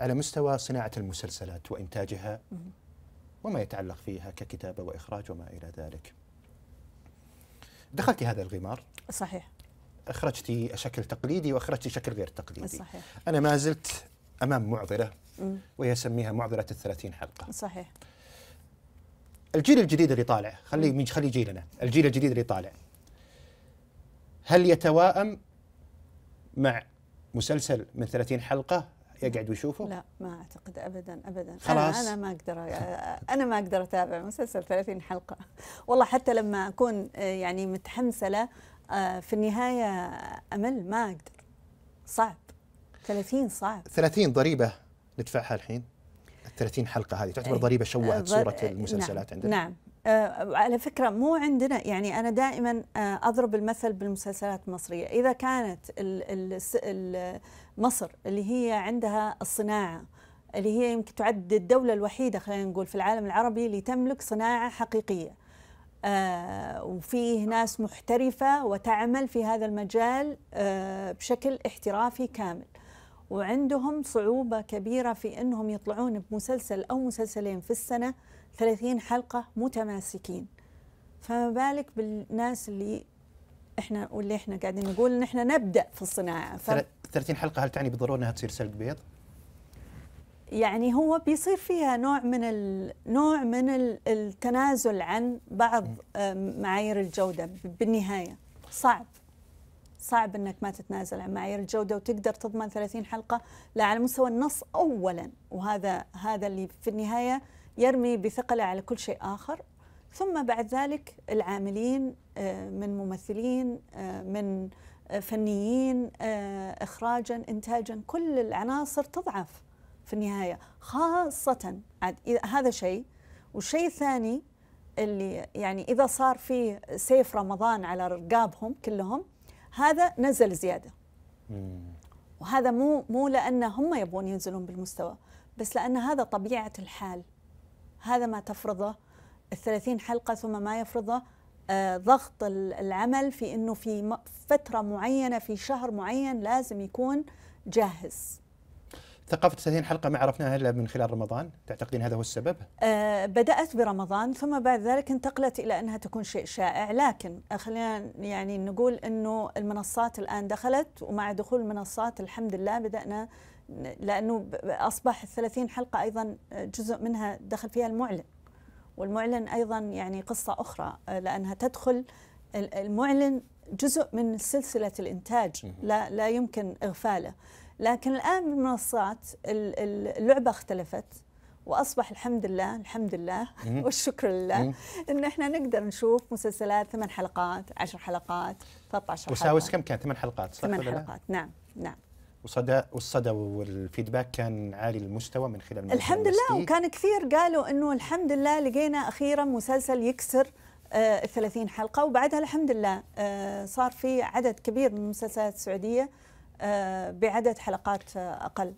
على مستوى صناعة المسلسلات وإنتاجها وما يتعلق فيها ككتابة وإخراج وما إلى ذلك دخلت هذا الغمار صحيح أخرجتي شكل تقليدي وأخرجتي شكل غير تقليدي صحيح. أنا ما زلت أمام معضلة وهي سميها معضلة الثلاثين حلقة صحيح الجيل الجديد اللي طالع خلي خلي جيلنا الجيل الجديد اللي طالع هل يتواءم مع مسلسل من 30 حلقة يقعد ويشوفه؟ لا ما اعتقد ابدا ابدا خلاص انا, ما اقدر انا ما اقدر اتابع مسلسل 30 حلقه والله حتى لما اكون يعني متحمسه له آه، في النهايه امل ما اقدر صعب 30 صعب 30 ضريبه ندفعها الحين 30 حلقه هذه تعتبر إيه. ضريبه شوهت صوره المسلسلات نعم عندنا نعم آه على فكرة مو عندنا يعني أنا دائما آه، أضرب المثل بالمسلسلات المصرية إذا كانت مصر اللي هي عندها الصناعة اللي هي يمكن تعد الدولة الوحيدة خلينا نقول في العالم العربي اللي تملك صناعة حقيقية آه وفيه ناس محترفة وتعمل في هذا المجال آه بشكل احترافي كامل وعندهم صعوبة كبيرة في أنهم يطلعون بمسلسل أو مسلسلين في السنة 30 حلقة متماسكين فما بالك بالناس اللي احنا واللي احنا قاعدين نقول ان احنا نبدا في الصناعه ف... 30 حلقه هل تعني بالضروره انها تصير سلق بيض؟ يعني هو بيصير فيها نوع من ال... نوع من التنازل عن بعض آه، معايير الجوده بالنهايه صعب صعب انك ما تتنازل عن معايير الجوده وتقدر تضمن 30 حلقه لا على مستوى النص اولا وهذا هذا اللي في النهايه يرمي بثقله على كل شيء اخر ثم بعد ذلك العاملين آه، من ممثلين آه، من آه، فنيين اخراجا انتاجا كل العناصر تضعف في النهايه خاصه هذا شيء والشيء الثاني اللي يعني اذا صار فيه سيف رمضان على رقابهم كلهم هذا نزل زياده وهذا مو مو لان هم يبغون ينزلون بالمستوى بس لان هذا طبيعه الحال هذا ما تفرضه الثلاثين حلقة ثم ما يفرضه آه، ضغط العمل في أنه في فترة معينة في شهر معين لازم يكون جاهز ثقافة 30 حلقة ما عرفناها إلا من خلال رمضان تعتقدين هذا هو السبب؟ آه بدأت برمضان ثم بعد ذلك انتقلت إلى أنها تكون شيء شائع لكن خلينا يعني نقول أنه المنصات الآن دخلت ومع دخول المنصات الحمد لله بدأنا لأنه أصبح 30 حلقة أيضا أه، جزء منها دخل فيها المعلن والمعلن أيضا يعني قصة أخرى أه، لأنها تدخل المعلن جزء من سلسلة الإنتاج لا, لا يمكن إغفاله لكن الآن بالمنصات اللعبة اختلفت واصبح الحمد لله الحمد لله والشكر لله ان احنا نقدر نشوف مسلسلات ثمان حلقات 10 حلقات 13 حلقه وساوس كم كان ثمان حلقات صح ثمان حلقات نعم نعم وصدى والصدى والفيدباك كان عالي المستوى من خلال الحمد لله وكان كثير قالوا انه الحمد لله لقينا اخيرا مسلسل يكسر ال آه، 30 حلقه وبعدها الحمد لله آه، صار في عدد كبير من المسلسلات السعوديه آه، بعدد حلقات آه، اقل